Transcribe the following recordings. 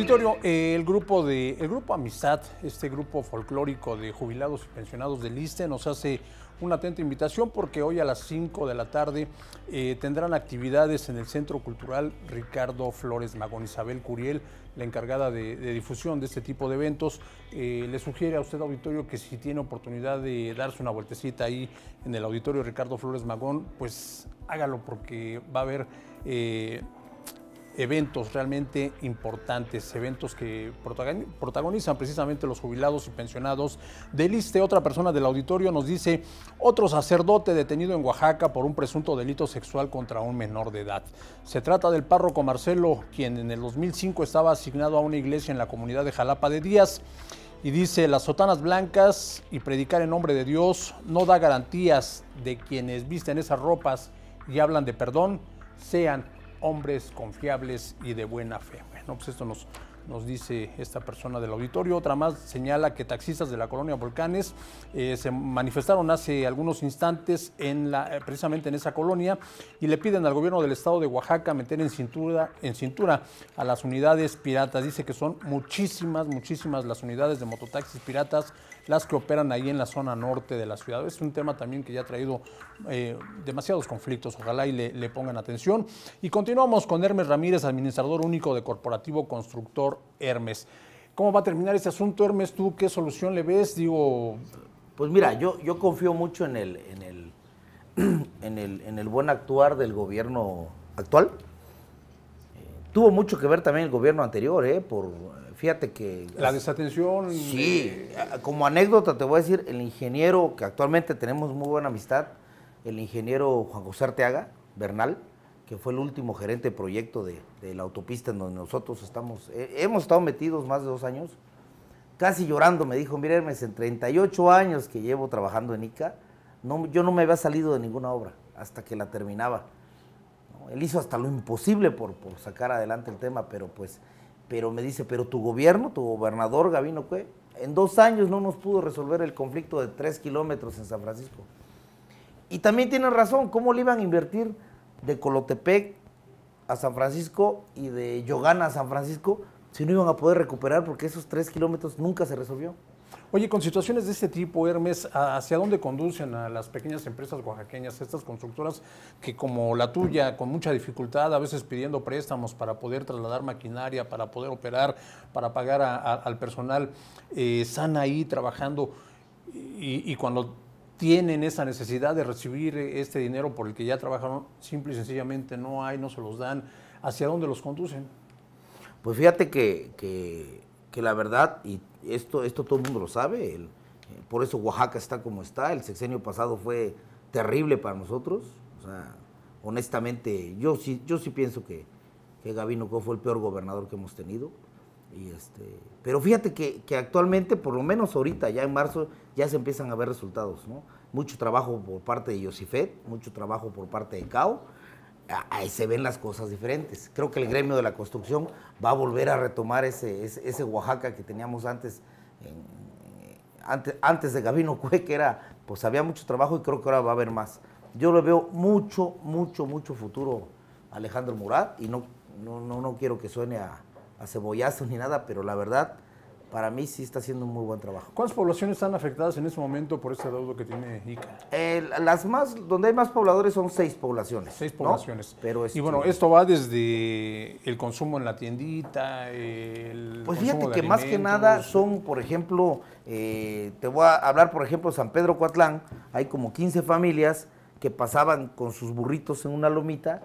Auditorio, eh, el grupo de el grupo Amistad, este grupo folclórico de jubilados y pensionados del liste nos hace una atenta invitación porque hoy a las 5 de la tarde eh, tendrán actividades en el Centro Cultural Ricardo Flores Magón. Isabel Curiel, la encargada de, difusión de este tipo de eventos, eh, le sugiere a usted, auditorio, que si tiene oportunidad de darse una vueltecita ahí en el auditorio Ricardo Flores Magón, pues hágalo porque va a haber eventos realmente importantes, eventos que protagonizan precisamente los jubilados y pensionados del Otra persona del auditorio nos dice, otro sacerdote detenido en Oaxaca por un presunto delito sexual contra un menor de edad. Se trata del párroco Marcelo, quien en el 2005 estaba asignado a una iglesia en la comunidad de Jalapa de Díaz. Y dice, las sotanas blancas y predicar en nombre de Dios no da garantías de quienes visten esas ropas y hablan de perdón, sean hombres confiables y de buena fe. pues esto nos nos dice esta persona del auditorio. Otra más señala que taxistas de la colonia Volcanes eh, se manifestaron hace algunos instantes en la, eh, precisamente en esa colonia y le piden al gobierno del estado de Oaxaca meter en cintura, en cintura a las unidades piratas. Dice que son muchísimas, muchísimas las unidades de mototaxis piratas las que operan ahí en la zona norte de la ciudad. Es un tema también que ya ha traído eh, demasiados conflictos, ojalá y le, le, pongan atención. Y continuamos con Hermes Ramírez, administrador único de Corporativo Constructor Hermes. ¿Cómo va a terminar este asunto, Hermes? ¿Tú qué solución le ves? Digo. Pues mira, yo, yo confío mucho en el, en, en, el, buen actuar del gobierno actual. Eh, tuvo mucho que ver también el gobierno anterior, ¿eh? Por, fíjate que... La desatención... Sí, eh. como anécdota te voy a decir, el ingeniero, que actualmente tenemos muy buena amistad, el ingeniero Juan José Arteaga, Bernal, que fue el último gerente de proyecto de, la autopista en donde nosotros estamos, eh, hemos estado metidos más de dos años, casi llorando, me dijo, mire Hermes, pues, en 38 años que llevo trabajando en ICA, no, yo no me había salido de ninguna obra hasta que la terminaba. Él hizo hasta lo imposible por, sacar adelante el tema, pero pues, pero me dice, pero tu gobierno, tu gobernador Gavino Cue, en dos años no nos pudo resolver el conflicto de tres kilómetros en San Francisco. Y también tiene razón, ¿cómo le iban a invertir de Colotepec a San Francisco y de Yogana a San Francisco, si no iban a poder recuperar porque esos tres kilómetros nunca se resolvió. Oye, con situaciones de este tipo, Hermes, ¿hacia dónde conducen a las pequeñas empresas oaxaqueñas, estas constructoras que como la tuya, con mucha dificultad, a veces pidiendo préstamos para poder trasladar maquinaria, para poder operar, para pagar al personal, eh, están ahí trabajando y cuando tienen esa necesidad de recibir eh, este dinero por el que ya trabajaron, simple y sencillamente no hay, no se los dan, ¿hacia dónde los conducen? Pues fíjate que, la verdad, y esto, esto todo el mundo lo sabe, eh, por eso Oaxaca está como está, el sexenio pasado fue terrible para nosotros, honestamente, yo sí, yo sí pienso que, que Gabino fue el peor gobernador que hemos tenido. Este, pero fíjate que, actualmente, por lo menos ahorita, ya en marzo, ya se empiezan a ver resultados, Mucho trabajo por parte de Yosifet, mucho trabajo por parte de CAO. Ahí se ven las cosas diferentes. Creo que el gremio de la construcción va a volver a retomar ese, ese, Oaxaca que teníamos antes, antes, de Gabino Cue, que era, pues había mucho trabajo y creo que ahora va a haber más. Yo le veo mucho, mucho, mucho futuro Alejandro Murat y no, no, no quiero que suene a, a cebollazos ni nada, pero la verdad, para mí sí está haciendo un muy buen trabajo. ¿Cuántas poblaciones están afectadas en este momento por este deudo que tiene ICA? Eh, las más, donde hay más pobladores son seis poblaciones. Seis poblaciones. Pero Y este bueno, esto va desde el consumo en la tiendita, el Pues fíjate que más que nada son, por ejemplo, eh, te voy a hablar, por ejemplo, de San Pedro Coatlán, hay como 15 familias que pasaban con sus burritos en una lomita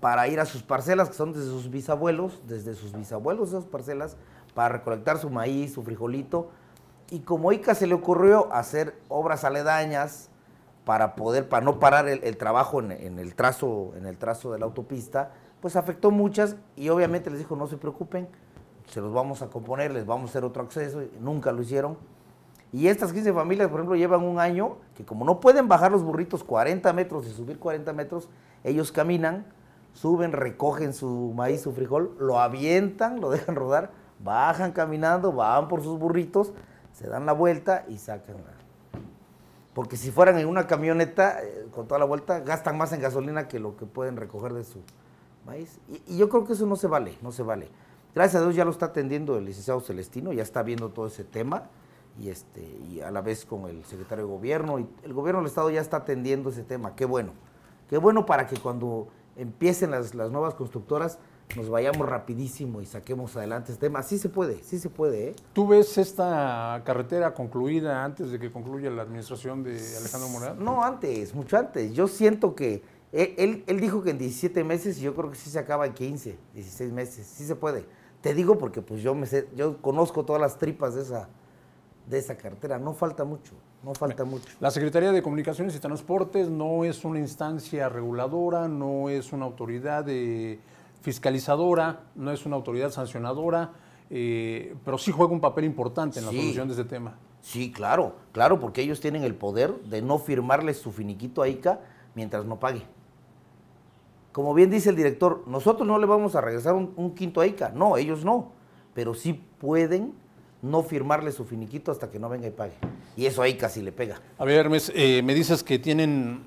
para ir a sus parcelas, que son desde sus bisabuelos, desde sus bisabuelos esas parcelas, para recolectar su maíz, su frijolito. Y como Ica se le ocurrió hacer obras aledañas para poder, para no parar el, trabajo en, el trazo, en el trazo de la autopista, pues afectó muchas y obviamente les dijo, no se preocupen, se los vamos a componer, les vamos a hacer otro acceso, y nunca lo hicieron. Y estas 15 familias, por ejemplo, llevan un año que como no pueden bajar los burritos 40 metros y subir 40 metros, ellos caminan, suben, recogen su maíz, su frijol, lo avientan, lo dejan rodar, bajan caminando, van por sus burritos, se dan la vuelta y sacan. Porque si fueran en una camioneta, eh, con toda la vuelta, gastan más en gasolina que lo que pueden recoger de su maíz. Y, yo creo que eso no se vale, no se vale. Gracias a Dios ya lo está atendiendo el licenciado Celestino, ya está viendo todo ese tema y, este, y a la vez con el secretario de gobierno. Y el gobierno del Estado ya está atendiendo ese tema, qué bueno. Qué bueno para que cuando empiecen las, nuevas constructoras, nos vayamos rapidísimo y saquemos adelante este tema. Sí se puede, sí se puede. ¿eh? ¿Tú ves esta carretera concluida antes de que concluya la administración de Alejandro Morales? No, antes, mucho antes. Yo siento que él, dijo que en 17 meses y yo creo que sí se acaba en 15, 16 meses. Sí se puede. Te digo porque pues yo, me sé, yo conozco todas las tripas de esa, de esa cartera. No falta mucho, no falta mucho. La Secretaría de Comunicaciones y Transportes no es una instancia reguladora, no es una autoridad eh, fiscalizadora, no es una autoridad sancionadora, eh, pero sí juega un papel importante en la solución de este tema. Sí, claro, claro, porque ellos tienen el poder de no firmarles su finiquito a ICA mientras no pague. Como bien dice el director, nosotros no le vamos a regresar un, un quinto a ICA, no, ellos no, pero sí pueden no firmarle su finiquito hasta que no venga y pague. Y eso ahí casi le pega. A ver, Hermes, eh, me dices que tienen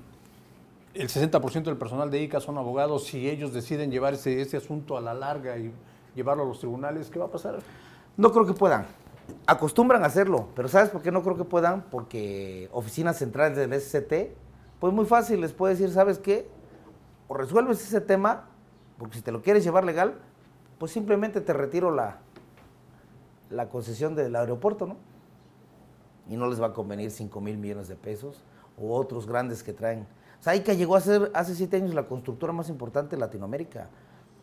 el 60% del personal de ICA son abogados. Si ellos deciden llevar ese, asunto a la larga y llevarlo a los tribunales, ¿qué va a pasar? No creo que puedan. Acostumbran a hacerlo, pero ¿sabes por qué no creo que puedan? Porque oficinas centrales del SCT, pues muy fácil les puede decir, ¿sabes qué? O resuelves ese tema, porque si te lo quieres llevar legal, pues simplemente te retiro la, la concesión del aeropuerto, ¿no? Y no les va a convenir 5 mil millones de pesos o otros grandes que traen. O sea, llegó a ser hace siete años la constructora más importante de Latinoamérica.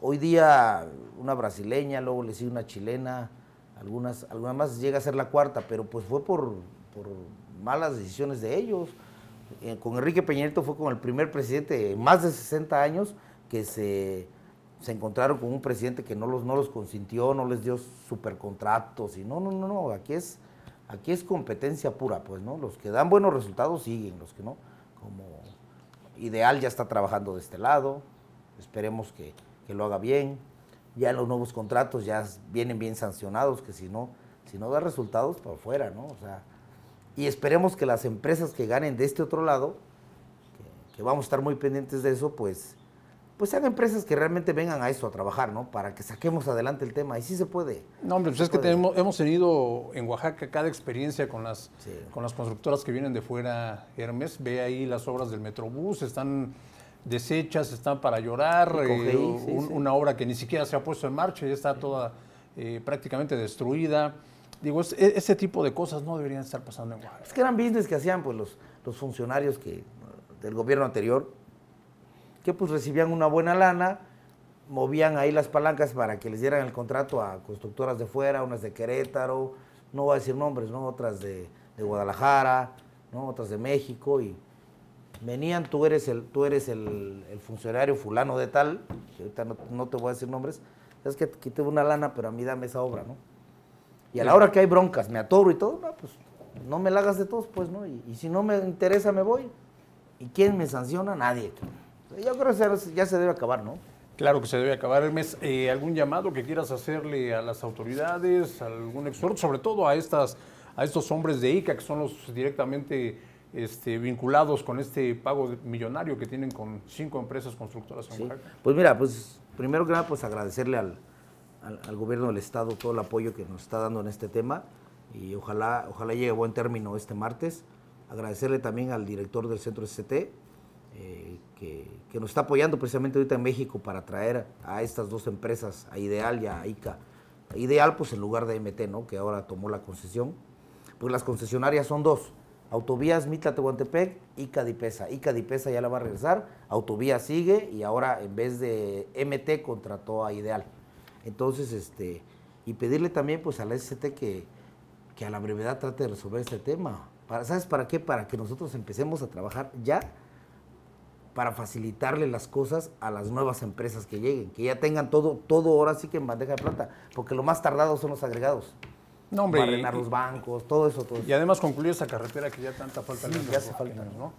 Hoy día una brasileña, luego le sigue una chilena, algunas, algunas más llega a ser la cuarta, pero pues fue por, malas decisiones de ellos. Eh, con Enrique Peñarito fue con el primer presidente más de 60 años que se se encontraron con un presidente que no los, no los consintió, no les dio supercontratos y no, no, no, no, aquí es, aquí es competencia pura, pues, ¿no? Los que dan buenos resultados siguen, los que no, como ideal ya está trabajando de este lado, esperemos que, lo haga bien, ya los nuevos contratos ya vienen bien sancionados, que si no, si no da resultados, para fuera, ¿no? O sea, y esperemos que las empresas que ganen de este otro lado, que vamos a estar muy pendientes de eso, pues pues sean empresas que realmente vengan a eso, a trabajar, ¿no? Para que saquemos adelante el tema. Y sí se puede. No, hombre, pues es que tenemos, hemos tenido en Oaxaca cada experiencia con las, con las constructoras que vienen de fuera, Hermes. Ve ahí las obras del Metrobús, están deshechas, están para llorar. Eh, una obra que ni siquiera se ha puesto en marcha, y está toda eh, prácticamente destruida. Digo, e, ese tipo de cosas no deberían estar pasando en Oaxaca. Es que eran business que hacían pues los, los funcionarios que, del gobierno anterior que pues recibían una buena lana, movían ahí las palancas para que les dieran el contrato a constructoras de fuera, unas de Querétaro, no voy a decir nombres, ¿no? otras de, Guadalajara, ¿no? otras de México, y venían, tú eres el, tú eres el, funcionario fulano de tal, que ahorita no, te voy a decir nombres, es que quité una lana, pero a mí dame esa obra, ¿no? Y a la hora que hay broncas, me atoro y todo, no, pues no me la de todos, pues, ¿no? Y, y si no me interesa, me voy. ¿Y quién me sanciona? Nadie. Yo creo que ya se debe acabar, ¿no? Claro que se debe acabar, Hermes. Eh, ¿Algún llamado que quieras hacerle a las autoridades, algún exhorto, sobre todo a, estas, a estos hombres de ICA que son los directamente este, vinculados con este pago millonario que tienen con cinco empresas constructoras en Pues mira, pues primero que nada, pues agradecerle al, gobierno del Estado todo el apoyo que nos está dando en este tema y ojalá, ojalá llegue a buen término este martes. Agradecerle también al director del Centro ST, eh, que, nos está apoyando precisamente ahorita en México para traer a estas dos empresas, a Ideal y a ICA. Ideal, pues en lugar de MT, ¿no? Que ahora tomó la concesión. Pues las concesionarias son dos. Autovías Mitla Tehuantepec, ICA Dipesa. ICA Dipesa ya la va a regresar, Autovías sigue y ahora en vez de MT contrató a Ideal. Entonces, este, y pedirle también pues a la SCT que, que a la brevedad trate de resolver este tema. Para, ¿Sabes para qué? Para que nosotros empecemos a trabajar ya para facilitarle las cosas a las nuevas empresas que lleguen, que ya tengan todo, todo ahora sí que en bandeja de plata, porque lo más tardado son los agregados. No, hombre. los bancos, todo eso, todo Y además concluye esa carretera que ya tanta falta sí, hace falta, ¿no?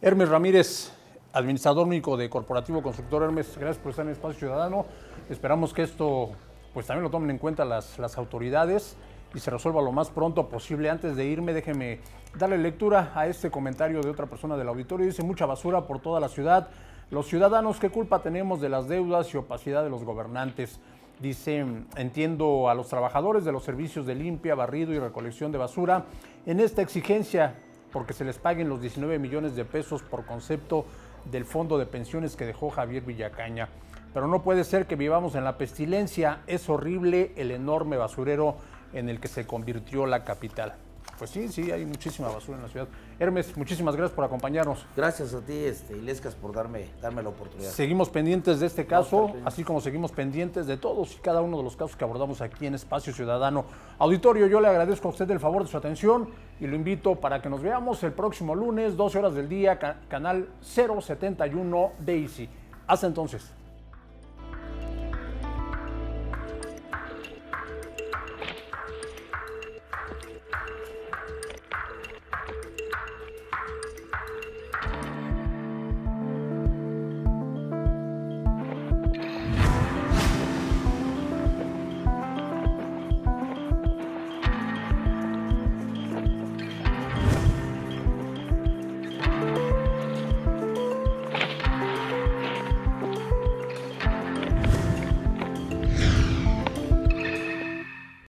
Hermes Ramírez, administrador único de Corporativo Constructor Hermes, gracias por estar en Espacio Ciudadano. Esperamos que esto pues también lo tomen en cuenta las, las autoridades y se resuelva lo más pronto posible. Antes de irme, déjeme darle lectura a este comentario de otra persona del auditorio. Dice mucha basura por toda la ciudad. Los ciudadanos, ¿qué culpa tenemos de las deudas y opacidad de los gobernantes? Dice, entiendo a los trabajadores de los servicios de limpia, barrido y recolección de basura en esta exigencia porque se les paguen los 19 millones de pesos por concepto del fondo de pensiones que dejó Javier Villacaña. Pero no puede ser que vivamos en la pestilencia, es horrible el enorme basurero en el que se convirtió la capital. Pues sí, sí, hay muchísima basura en la ciudad. Hermes, muchísimas gracias por acompañarnos. Gracias a ti, este, Ilescas, por darme, darme la oportunidad. Seguimos pendientes de este caso, así como seguimos pendientes de todos y cada uno de los casos que abordamos aquí en Espacio Ciudadano. Auditorio, yo le agradezco a usted el favor de su atención y lo invito para que nos veamos el próximo lunes, 12 horas del día, canal 071 Daisy. Hasta entonces.